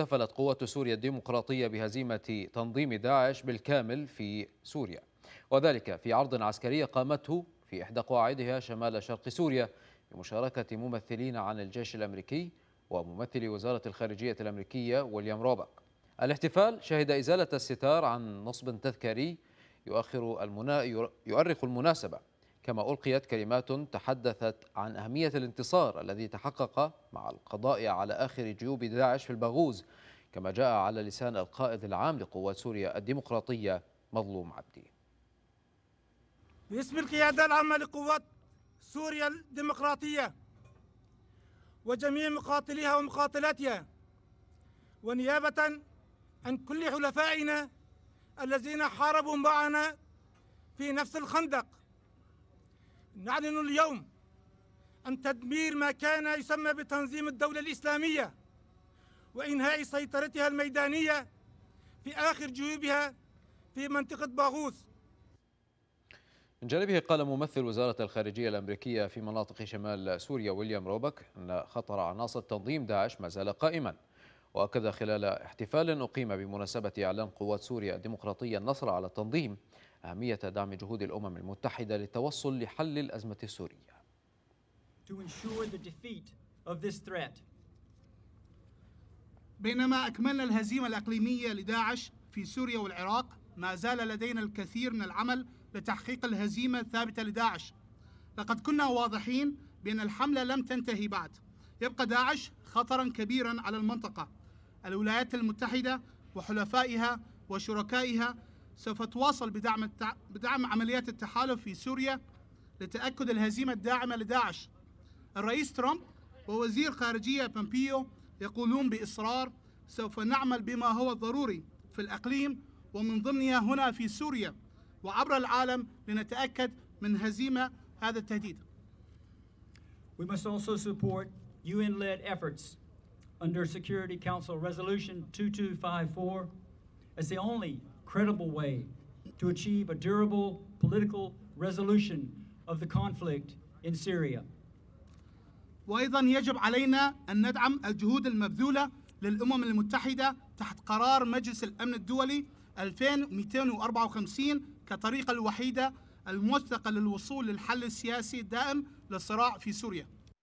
احتفلت قوات سوريا الديمقراطية بهزيمة تنظيم داعش بالكامل في سوريا وذلك في عرض عسكري قامته في إحدى قواعدها شمال شرق سوريا بمشاركة ممثلين عن الجيش الأمريكي وممثل وزارة الخارجية الأمريكية ويليام روبك الاحتفال شهد إزالة الستار عن نصب تذكاري يؤخر المنا... يؤرخ المناسبة كما ألقيت كلمات تحدثت عن أهمية الانتصار الذي تحقق مع القضاء على آخر جيوب داعش في الباغوز كما جاء على لسان القائد العام لقوات سوريا الديمقراطية مظلوم عبدي باسم القيادة العامة لقوات سوريا الديمقراطية وجميع مقاتليها ومقاتلاتها ونيابة عن كل حلفائنا الذين حاربوا معنا في نفس الخندق نعلن اليوم عن تدمير ما كان يسمى بتنظيم الدولة الإسلامية وإنهاء سيطرتها الميدانية في آخر جيوبها في منطقة باغوث من جانبه قال ممثل وزارة الخارجية الأمريكية في مناطق شمال سوريا ويليام روبك أن خطر عناصر تنظيم داعش ما زال قائما وأكد خلال احتفال أقيم بمناسبة إعلان قوات سوريا الديمقراطية النصر على التنظيم أهمية دعم جهود الأمم المتحدة للتوصل لحل الأزمة السورية. بينما أكملنا الهزيمة الإقليمية لداعش في سوريا والعراق ما زال لدينا الكثير من العمل لتحقيق الهزيمة الثابتة لداعش لقد كنا واضحين بأن الحملة لم تنتهي بعد يبقى داعش خطرا كبيرا على المنطقة الولايات المتحدة وحلفائها وشركائها سوف تواصل بدعم التع... بدعم عمليات التحالف في سوريا لتأكد الهزيمة الداعمة لداعش. الرئيس ترامب ووزير خارجية بامبيو يقولون بإصرار سوف نعمل بما هو ضروري في الأقليم ومن ضمنها هنا في سوريا وعبر العالم لنتأكد من هزيمة هذا التهديد. We must also support UN-led efforts under Security Council Resolution 2254 as the only credible way to achieve a durable political resolution of the conflict in Syria. وأيضا يجب علينا أن ندعم الجهود المبذولة للأمم المتحدة تحت قرار مجلس الأمن الدولي 2254 كطريقة الوحيدة الموثقة للوصول للحل السياسي الدائم للصراع في سوريا